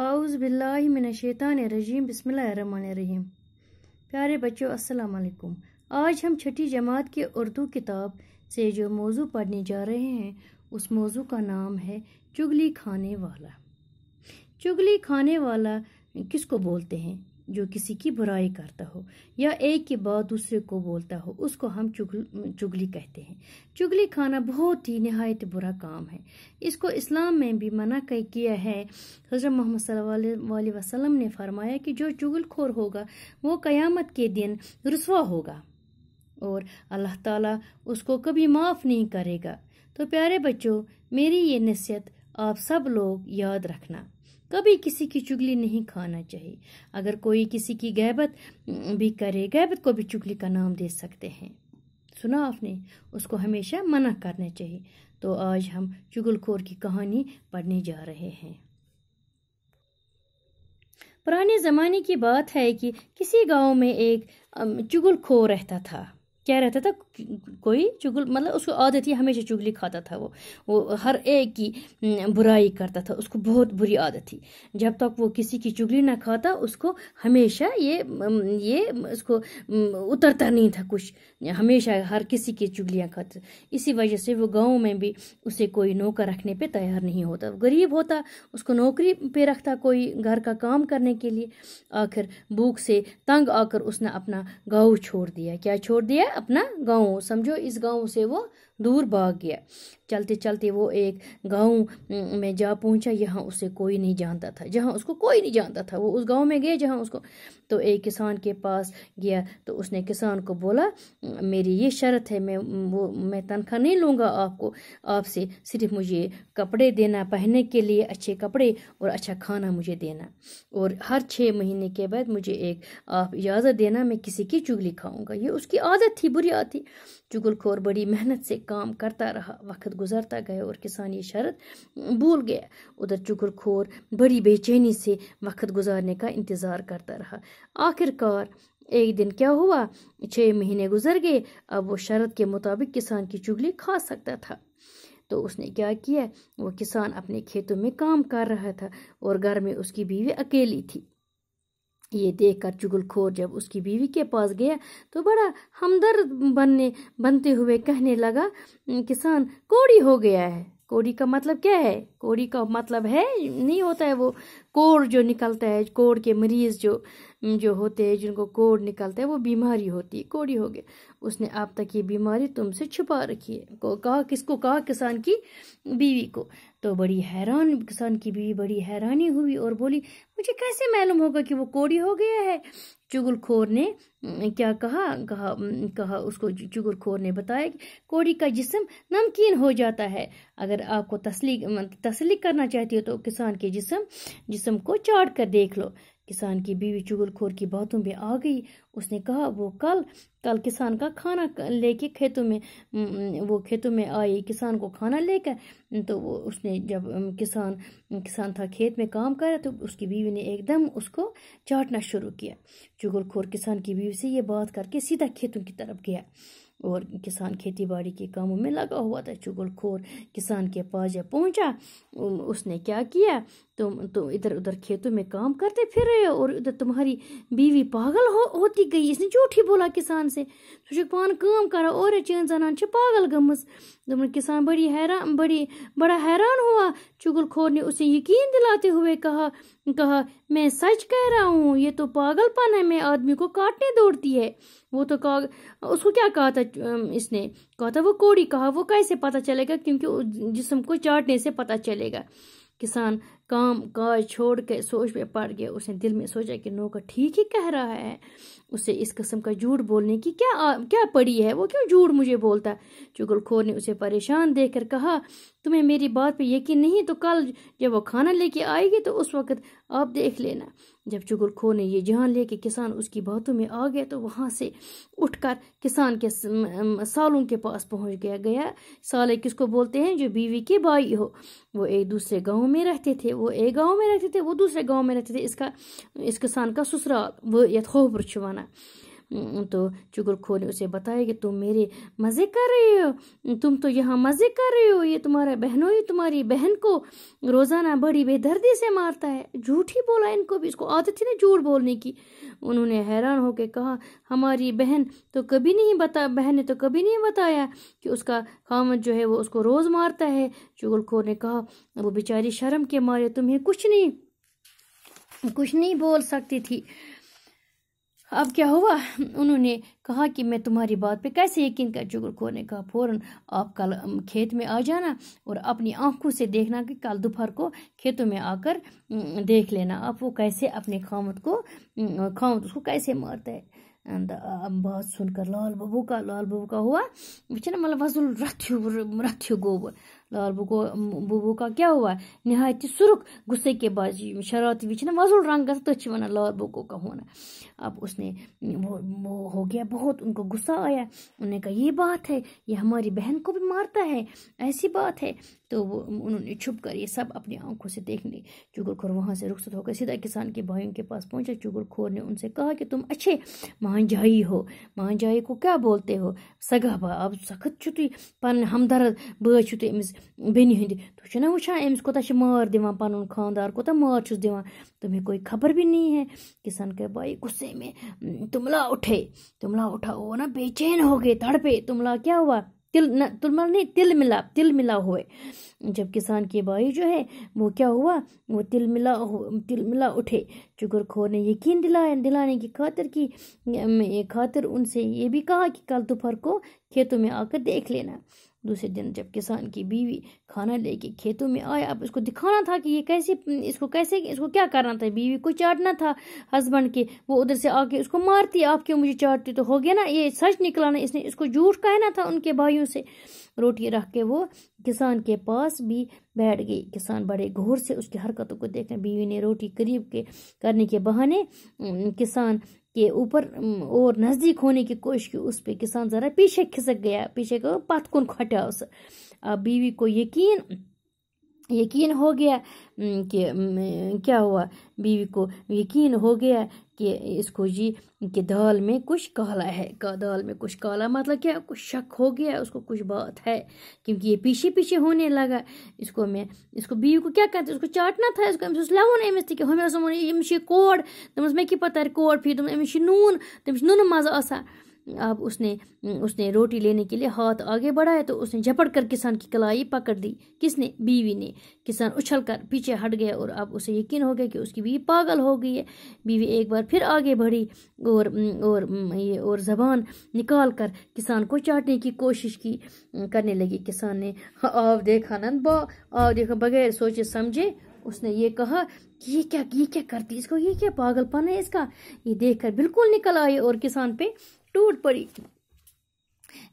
आउज़ आउज़बिल्लाशैतानरजीम बसमीम प्यारे बच्चों अस्सलाम वालेकुम आज हम छठी जमात के उर्दू किताब से जो मौजू पढ़ने जा रहे हैं उस मौजू का नाम है चुगली खाने वाला चुगली खाने वाला किसको बोलते हैं जो किसी की बुराई करता हो या एक के बाद दूसरे को बोलता हो उसको हम चुगल चुगली कहते हैं चुगली खाना बहुत ही नहायत बुरा काम है इसको इस्लाम में भी मना किया है हजरत मोहम्मद वसलम ने फरमाया कि जो चुगलखोर होगा वो कयामत के दिन रसवा होगा और अल्लाह ताला उसको कभी माफ़ नहीं करेगा तो प्यारे बच्चों मेरी ये नसीहत आप सब लोग याद रखना कभी किसी की चुगली नहीं खाना चाहिए अगर कोई किसी की गैबत भी करे गैबत को भी चुगली का नाम दे सकते हैं सुना आपने उसको हमेशा मना करना चाहिए तो आज हम चुगलखोर की कहानी पढ़ने जा रहे हैं पुराने ज़माने की बात है कि किसी गांव में एक चुगलखोर रहता था क्या रहता था कोई चुगल मतलब उसको आदत ही हमेशा चुगली खाता था वो वो हर एक की बुराई करता था उसको बहुत बुरी आदत थी जब तक वो किसी की चुगली ना खाता उसको हमेशा ये ये उसको उतरता नहीं था कुछ हमेशा हर किसी की चुगलियाँ खाते इसी वजह से वो गाँव में भी उसे कोई नौकर रखने पर तैयार नहीं होता गरीब होता उसको नौकरी पे रखता कोई घर का काम करने के लिए आखिर भूख से तंग आकर उसने अपना गाँव छोड़ दिया क्या छोड़ दिया अपना गांव समझो इस गांव से वो दूर भाग गया चलते चलते वो एक गांव में जा पहुंचा यहाँ उसे कोई नहीं जानता था जहाँ उसको कोई नहीं जानता था वो उस गांव में गए जहाँ उसको तो एक किसान के पास गया तो उसने किसान को बोला मेरी ये शर्त है मैं वो मैं तनख्वाह नहीं लूँगा आपको आपसे सिर्फ मुझे कपड़े देना पहनने के लिए अच्छे कपड़े और अच्छा खाना मुझे देना और हर छः महीने के बाद मुझे एक आप इजाज़त देना मैं किसी की चुगली खाऊँगा ये उसकी आदत थी बुरी आदत थी चुगलखोर बड़ी मेहनत से काम करता रहा वक्त गुजरता गया और किसान ये शरत भूल गया उधर खोर बड़ी बेचैनी से वक्त गुजारने का इंतज़ार करता रहा आखिरकार एक दिन क्या हुआ छः महीने गुजर गए अब वो शरत के मुताबिक किसान की चुगली खा सकता था तो उसने क्या किया वो किसान अपने खेतों में काम कर रहा था और घर में उसकी बीवी अकेली थी ये देखकर चुगलखोर जब उसकी बीवी के पास गया तो बड़ा हमदर्द बनने बनते हुए कहने लगा किसान कोड़ी हो गया है कोड़ी का मतलब क्या है कोड़ी का मतलब है नहीं होता है वो कोड़ जो निकलता है कोड़ के मरीज जो जो होते हैं जिनको कोड़ निकलता है वो बीमारी होती है कोड़ी हो गया उसने अब तक ये बीमारी तुमसे छुपा रखी है को कहा किसको कहा किसान की बीवी को तो बड़ी हैरान किसान की बीवी बड़ी हैरानी हुई और बोली मुझे कैसे मालूम होगा कि वो कोड़ी हो गया है चुगलखोर ने क्या कहा कहा कहा उसको चुगलखोर ने बताया कि कोड़ी का जिस्म नमकीन हो जाता है अगर आपको तस्लीक तस्लीक करना चाहती हो तो किसान के जिस्म जिस्म को चाट कर देख लो किसान की बीवी चुगलखोर की बातों में आ गई उसने कहा वो कल कल किसान का खाना लेके खेतों में वो खेतों में आई किसान को खाना लेकर तो वो उसने जब किसान किसान था खेत में काम कर रहा तो उसकी बीवी ने एकदम उसको चाटना शुरू किया चुगलखोर किसान की बीवी से ये बात करके सीधा खेतों की तरफ गया और किसान खेती बाड़ी के कामों में लगा हुआ था चुगलखोर किसान के पास जब पहुंचा उसने क्या किया तुम तुम इधर उधर खेतों में काम करते फिर रहे हो और इधर तुम्हारी बीवी पागल हो होती गई इसने झूठी बोला किसान से सो तो पान काम करा और चैन जनान पागल गमस दोपन किसान बड़ी हैरान बड़ी बड़ा हैरान हुआ चुगल खोर ने उसे यकीन दिलाते हुए कहा कहा मैं सच कह रहा हूँ ये तो पागलपन है मैं आदमी को काटने दौड़ती है वो तो कहा उसको क्या कहा था इसने कहा था वो कोड़ी कहा वो कैसे पता चलेगा क्योंकि जिसम को चाटने से पता चलेगा किसान काम काज छोड़ कर सोच में पड़ गया उसने दिल में सोचा कि नौकर ठीक ही कह रहा है उसे इस कस्म का झूठ बोलने की क्या क्या पड़ी है वो क्यों झूठ मुझे बोलता चुगलखोर ने उसे परेशान देखकर कहा तुम्हें मेरी बात पे यकीन नहीं तो कल जब वो खाना लेके आएगी तो उस वक्त आप देख लेना जब चुगुर खो ने ये जान लिया कि किसान उसकी बातों में आ गया तो वहाँ से उठकर किसान के सालों के पास पहुँच गया गया साले किसको बोलते हैं जो बीवी के भाई हो वो एक दूसरे गांव में रहते थे वो एक गांव में रहते थे वो दूसरे गांव में रहते थे इसका इस किसान का ससुराल वो यथोबर वना तो खो ने उसे बताया कि तुम मेरे मज़े कर रहे हो तुम तो यहाँ मज़े कर रहे हो ये तुम्हारा बहनों ही तुम्हारी बहन को रोज़ाना बड़ी बेदर्दी से मारता है झूठ ही बोला इनको भी इसको आदत थी ना झूठ बोलने की उन्होंने हैरान होकर कहा हमारी बहन तो कभी नहीं बता बहन ने तो कभी नहीं बताया कि उसका खामद जो है वो उसको रोज़ मारता है चुगलखोर ने कहा वो बेचारी शर्म के मारे तुम्हें कुछ नहीं कुछ नहीं बोल सकती थी अब क्या हुआ उन्होंने कहा कि मैं तुम्हारी बात पे कैसे यकीन कर चुकर खोर ने कहा फ़ौरन आप कल खेत में आ जाना और अपनी आंखों से देखना कि कल दोपहर को खेतों में आकर देख लेना आप वो कैसे अपने खामत को खामत उसको कैसे मारता है बात सुनकर लाल बबू का लाल बबू का हुआ वो मतलब वजुल रथ्यु रथ्यु गोबर और बुको बुबू का क्या हुआ नहायत सुरुख गुस्से के बाद शरारत भी ना मजूल रंग तो वन लाल बुको का होना अब उसने वो, वो हो गया बहुत उनको गुस्सा आया उन्होंने कहा ये बात है ये हमारी बहन को भी मारता है ऐसी बात है तो वो उन्होंने छुप कर ये सब अपनी आंखों से देखने खोर वहाँ से रुखसत होकर सीधा किसान के भाइयों के पास पहुँचा खोर ने उनसे कहा कि तुम अच्छे महानजाई हो महानजाई को क्या बोलते हो सगा भा अब सखत छुत पन हमदर्द बज छुत بیٚنہِ ہٕنٛدِ تُہۍ چھِو نہ وٕچھان أمِس کوٗتاہ چھِ مار دِوان پَنُن خاندار کوٗتاہ مار چھُس دِوان تمہیں कोई खबर भी नहीं है किसान के भाई गुस्से में तुमला उठे तुमला उठा ना बेचैन हो गए तड़पे तुमला क्या हुआ तिल न तुमला नहीं तिल मिला तिल मिला हुए जब किसान के भाई जो है वो क्या हुआ वो तिल मिला तिल मिला उठे चुगरखोर ने यकीन दिलाया दिलाने की खातिर की खातिर उनसे ये भी कहा कि कल दोपहर को खेतों में आकर देख लेना दूसरे दिन जब किसान की बीवी खाना लेके खेतों में आया अब इसको दिखाना था कि ये कैसे हम्म, इसको कैसे इसको क्या करना था बीवी को चाटना था हस्बैंड के वो उधर से आके उसको मारती आप क्यों मुझे चाटती तो हो गया ना ये सच निकला ना इसने इसको झूठ कहना था उनके भाइयों से रोटी रख के वो किसान के पास भी बैठ गई किसान बड़े घोर से उसकी हरकतों को देखने बीवी ने रोटी करीब के करने के बहाने हम्म, किसान के ऊपर और नज़दीक होने की कोशिश की उस पर किसान ज़रा पीछे खिसक गया पीछे को पथ कन खटा उस बीवी को यकीन यकीन हो गया कि क्या हुआ बीवी को यकीन हो गया कि इसको जी कि दाल में कुछ काला है का दाल में कुछ काला मतलब क्या कुछ शक हो गया उसको कुछ बात है क्योंकि ये पीछे पीछे होने लगा इसको मैं इसको बीवी को क्या करते उसको चाटना था इसको أمس اوس لون أمس تہِ ہُمہِ اوس ووٚن أمِس چھِ یہِ کوڑ دوٚپمَس مےٚ کیٛاہ پَتہ کوڑ अब उसने उसने रोटी लेने के लिए हाथ आगे बढ़ाया तो उसने झपट कर किसान की कलाई पकड़ दी किसने बीवी ने किसान उछल कर पीछे हट गया और अब उसे यकीन हो गया कि उसकी बीवी पागल हो गई है बीवी एक बार फिर आगे बढ़ी और और ये और जबान निकाल कर किसान को चाटने की कोशिश की करने लगी किसान ने आव देखा नंद बा आव देखा बगैर सोचे समझे उसने ये कहा कि ये क्या ये क्या करती इसको ये क्या पागलपन है इसका ये देखकर बिल्कुल निकल आए और किसान पे टूट पड़ी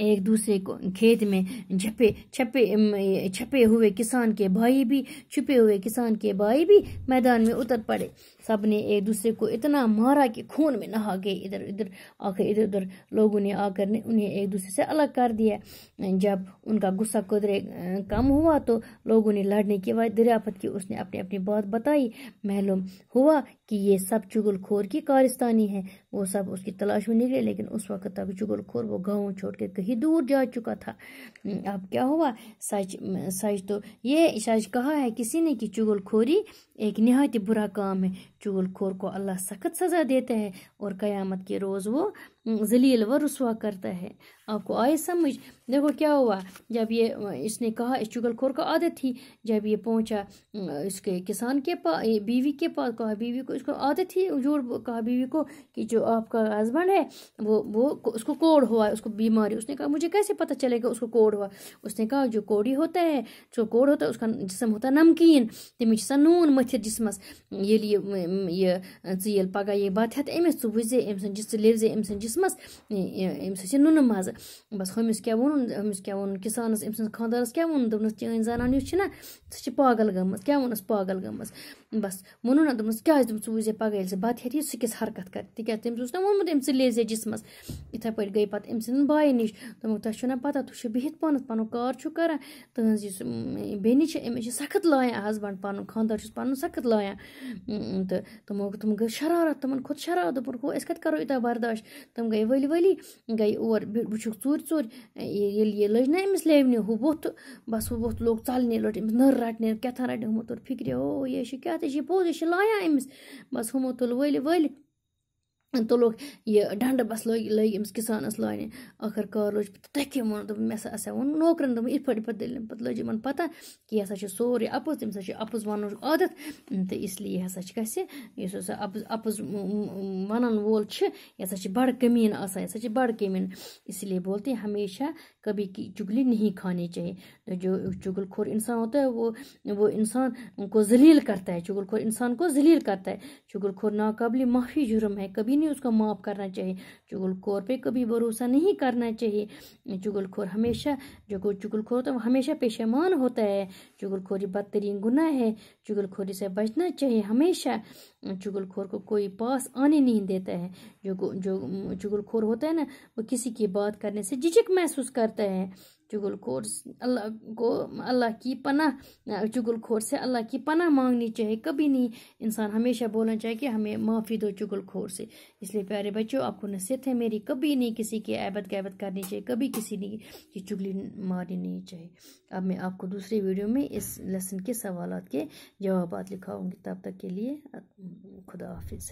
एक दूसरे को खेत में छपे छपे छपे हुए किसान के भाई भी छुपे हुए किसान के भाई भी मैदान में उतर पड़े सब ने एक दूसरे को इतना मारा कि खून में नहा गए इधर इधर आकर इधर उधर लोगों ने आकर ने उन्हें एक दूसरे से अलग कर दिया जब उनका गुस्सा कुदरे कम हुआ तो लोगों ने लड़ने की दरियाफत की उसने अपनी अपनी बात बताई मालूम हुआ कि ये सब चुगलखोर की कारिस्तानी है वो सब उसकी तलाश में निकले लेकिन उस वक्त चुगल खोर वो गाँव छोड़ के कहीं दूर जा चुका था हम्म, अब क्या हुआ सच सच तो ये सच कहा है किसी ने कि चुगल खोरी एक नहायत बुरा काम है चूल खोर को अल्लाह सख्त सज़ा देता है और क़यामत के रोज़ वो जलील व रसुआ करता है आपको आए समझ देखो क्या हुआ जब ये इसने कहा इस चुगल खोर का आदत थी जब ये पहुंचा इसके किसान के पास बीवी के पास कहा बीवी को इसको आदत थी जो कहा बीवी को कि जो आपका हस्बैंड है वो वो उसको कोड हुआ उसको बीमारी उसने कहा मुझे कैसे पता चलेगा उसको कोड हुआ उसने कहा जो कोड़ी होता है जो कोड होता है उसका जिसम होता है नमकीन तमिश नून मथि بَتھِ ہٮ۪تھ جِسمَس ییٚلہِ یہِ یہِ ژٕ ییٚلہِ پَگاہ یہِ بَتہٕ ہٮ۪تھ أمِس ژٕ وٕچھ زِ أمۍ سٕنٛدِ ژٕ لیٚوزِ أمۍ سٕنٛدِ جِسمَس أمِس آسی نُنہٕ مَزٕ بَس ہُمِس کیٛاہ ووٚنُن ہُمِس کیٛاہ ووٚنُن کِسانَس أمۍ سٕنٛدِس خانٛدارَس کیٛاہ ووٚنُن دوٚپنَس چٲنۍ زَنان یُس چھِنہ سُہ چھِ پاگل گٔمٕژ کیٛاہ ووٚنُس پاگل گٔمٕژ بَس ووٚنُن نہ دوٚپمَس کیٛازِ دوٚپُن ژٕ وٕچھ زِ پَگاہ ییٚلہِ سُہ بَتہٕ ہٮ۪تھ یہِ سُہ کِژھ حرکت کَرِ تِکیٛازِ تٔمِس اوس نہ ووٚنمُت أمۍ ژٕ لیٚزِ جِسمَس یِتھَے پٲٹھۍ گٔے پَتہٕ أمۍ سٕنٛدٮ۪ن بایَن نِش دوٚپمُک تۄہہِ چھُو نہ پَتہ تُہۍ چھُو بِہِتھ پانَس پَنُن کار چھُو کَران تٕہٕنٛز یُس بیٚنہِ چھِ أمِس چھِ سخت لایان ہَسبَنٛڈ پَنُن خانٛدار چھُس پَنُن پَنُن سخت لایان تہٕ تِمو تِم گٔے شرارت تِمَن کھوٚت شرارت دوٚپُن ہو أسۍ کَتہِ کَرو یوٗتاہ برداش تِم گٔے ؤلۍ ؤلی گٔے اور وٕچھُکھ ژوٗرِ ژوٗرِ ییٚلہِ یہِ لٔج نہ أمِس لیونہِ ہُہ ووٚتھ بَس ہُہ ووٚتھ لوٚگ ژَلنہِ لٔٹ أمِس نٔر رَٹنہِ کیٛاہ تھام رَٹنہِ ہُمو توٚر فِکرِ او یے چھُ کیٛاہ تہِ چھِ پوٚز یہِ چھِ لایان أمِس بَس ہُمو تُل ؤلۍ ؤلۍ تُلُکھ یہِ ڈَنڈٕ بَس لٲگۍ لٲگۍ أمِس کِسانَس لانہِ ٲخٕر کار لٔج تۄہہِ کیٛاہ ووٚنوٕ دوٚپُن مےٚ ہَسا آسہِ ہا ووٚنمُت نوکرَن دوٚپُن یِتھ پٲٹھۍ پَتہٕ ییٚلہِ پَتہٕ لٔج یِمَن پَتہ کہِ یہِ ہَسا چھِ سورُے اَپُز تٔمِس ہَسا چھِ اَپُز وَننُک عادت تہٕ اِسلیے ہَسا چھِ گژھِ یُس ہَسا اَپُز اَپُز وَنَن وول چھِ یہِ ہَسا چھِ بَڑٕ کٔمیٖن آسان یہِ ہَسا چھِ بَڑٕ کٔمیٖن اِسلیے بولتے ہیں ہمیشہ کبھی کہِ چُگلی نہیں کھانی چاہیے جو چُگل کھور اِنسان ہوتا ہے وہ وہ اِنسان کو ذٔلیٖل کَرتا ہے چُگل کھور اِنسان کو ذٔلیٖل کَرتا ہے چُگل کھور ناقابل معافی جُرُم ہے کبھی में उसको माफ़ करना चाहिए चुगलखोर पे कभी भरोसा नहीं करना चाहिए चुगलखोर हमेशा जो को चुगलखोर तो हमेशा पेशेमान होता है चुगलखोरी बदतरीन गुना है चुगलखोरी से बचना चाहिए हमेशा चुगलखोर को कोई पास आने नहीं देता है जो जो चुगलखोर होता है ना वो किसी की बात करने से झिझक महसूस करता है चुगल खोर अल्लाह को अल्लाह की पना चुगल खोर से अल्लाह की पना मांगनी चाहिए कभी नहीं इंसान हमेशा बोलना चाहिए कि हमें माफ़ी दो चुगल खोर से इसलिए प्यारे बच्चों आपको नसीहत है मेरी कभी नहीं किसी की ऐबत गैबत करनी चाहिए कभी किसी ने की चुगली मारनी नहीं चाहिए अब मैं आपको दूसरे वीडियो में इस लेसन के सवाल के जवाब लिखाऊँगी तब तक के लिए खुदा हाफिज़